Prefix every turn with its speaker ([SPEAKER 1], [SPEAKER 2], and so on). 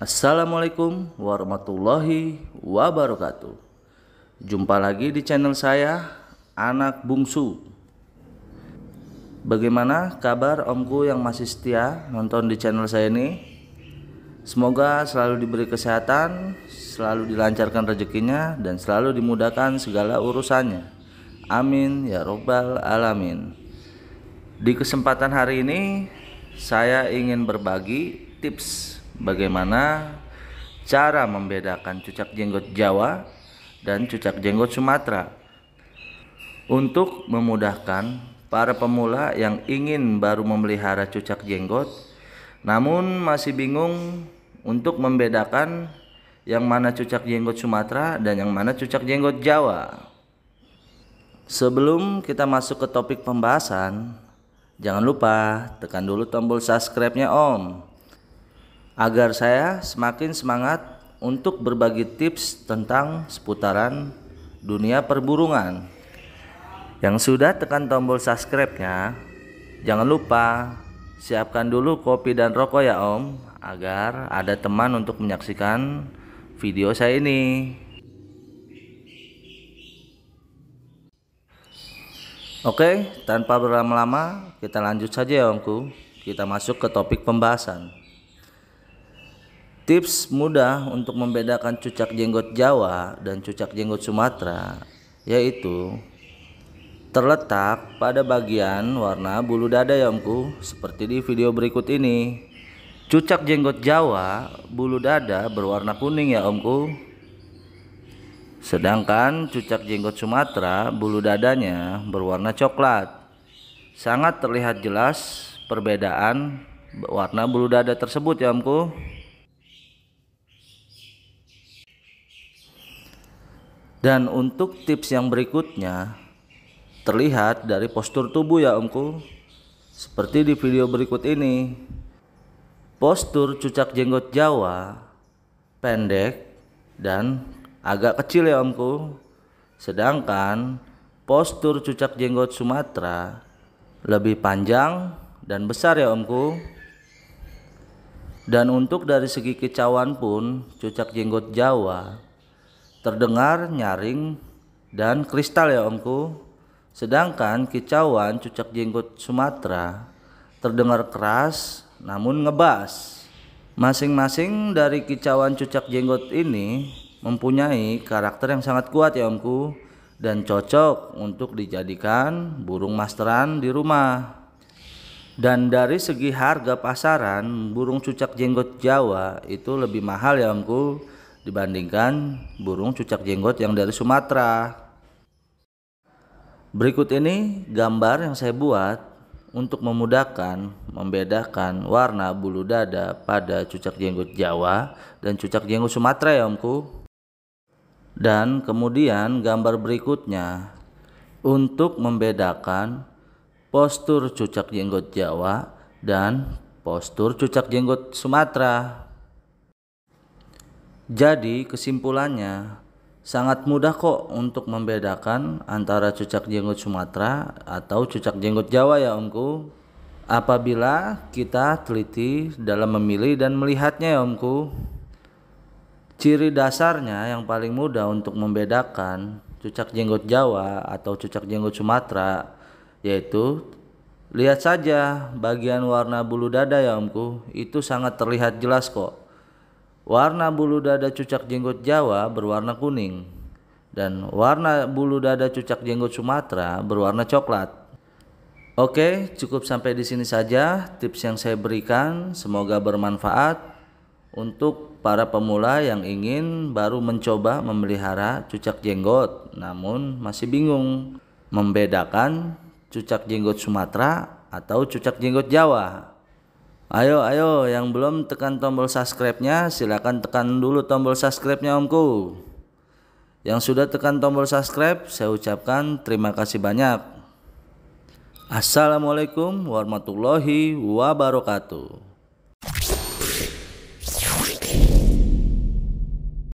[SPEAKER 1] Assalamualaikum warahmatullahi wabarakatuh. Jumpa lagi di channel saya, Anak Bungsu. Bagaimana kabar omku yang masih setia nonton di channel saya ini? Semoga selalu diberi kesehatan, selalu dilancarkan rezekinya, dan selalu dimudahkan segala urusannya. Amin ya Robbal 'Alamin. Di kesempatan hari ini, saya ingin berbagi tips bagaimana cara membedakan cucak jenggot Jawa dan cucak jenggot Sumatera untuk memudahkan para pemula yang ingin baru memelihara cucak jenggot namun masih bingung untuk membedakan yang mana cucak jenggot Sumatera dan yang mana cucak jenggot Jawa. Sebelum kita masuk ke topik pembahasan, jangan lupa tekan dulu tombol subscribe-nya Om agar saya semakin semangat untuk berbagi tips tentang seputaran dunia perburungan. Yang sudah tekan tombol subscribe-nya, jangan lupa siapkan dulu kopi dan rokok ya Om, agar ada teman untuk menyaksikan video saya ini. Oke, tanpa berlama-lama, kita lanjut saja ya Omku. Kita masuk ke topik pembahasan. Tips mudah untuk membedakan cucak jenggot Jawa dan cucak jenggot Sumatera yaitu terletak pada bagian warna bulu dada ya omku seperti di video berikut ini. Cucak jenggot Jawa bulu dada berwarna kuning ya omku. Sedangkan cucak jenggot Sumatera bulu dadanya berwarna coklat. Sangat terlihat jelas perbedaan warna bulu dada tersebut ya omku. Dan untuk tips yang berikutnya terlihat dari postur tubuh ya Omku. Seperti di video berikut ini. Postur cucak jenggot Jawa pendek dan agak kecil ya Omku. Sedangkan postur cucak jenggot Sumatera lebih panjang dan besar ya Omku. Dan untuk dari segi kecawan pun cucak jenggot Jawa terdengar nyaring dan kristal ya omku. Sedangkan kicauan cucak jenggot Sumatera terdengar keras namun ngebas. Masing-masing dari kicauan cucak jenggot ini mempunyai karakter yang sangat kuat ya omku dan cocok untuk dijadikan burung masteran di rumah. Dan dari segi harga pasaran, burung cucak jenggot Jawa itu lebih mahal ya omku dibandingkan burung cucak jenggot yang dari Sumatera. Berikut ini gambar yang saya buat untuk memudahkan membedakan warna bulu dada pada cucak jenggot Jawa dan cucak jenggot Sumatera ya omku. Dan kemudian gambar berikutnya untuk membedakan postur cucak jenggot Jawa dan postur cucak jenggot Sumatera. Jadi kesimpulannya sangat mudah kok untuk membedakan antara cucak jenggot Sumatera atau cucak jenggot Jawa ya omku. Apabila kita teliti dalam memilih dan melihatnya ya omku. Ciri dasarnya yang paling mudah untuk membedakan cucak jenggot Jawa atau cucak jenggot Sumatera yaitu lihat saja bagian warna bulu dada ya omku itu sangat terlihat jelas kok Warna bulu dada cucak jenggot Jawa berwarna kuning dan warna bulu dada cucak jenggot Sumatera berwarna coklat. Oke, cukup sampai di sini saja tips yang saya berikan. Semoga bermanfaat untuk para pemula yang ingin baru mencoba memelihara cucak jenggot namun masih bingung membedakan cucak jenggot Sumatera atau cucak jenggot Jawa. Ayo, ayo, yang belum tekan tombol subscribe-nya, silakan tekan dulu tombol subscribe-nya omku. Yang sudah tekan tombol subscribe, saya ucapkan terima kasih banyak. Assalamualaikum warahmatullahi wabarakatuh.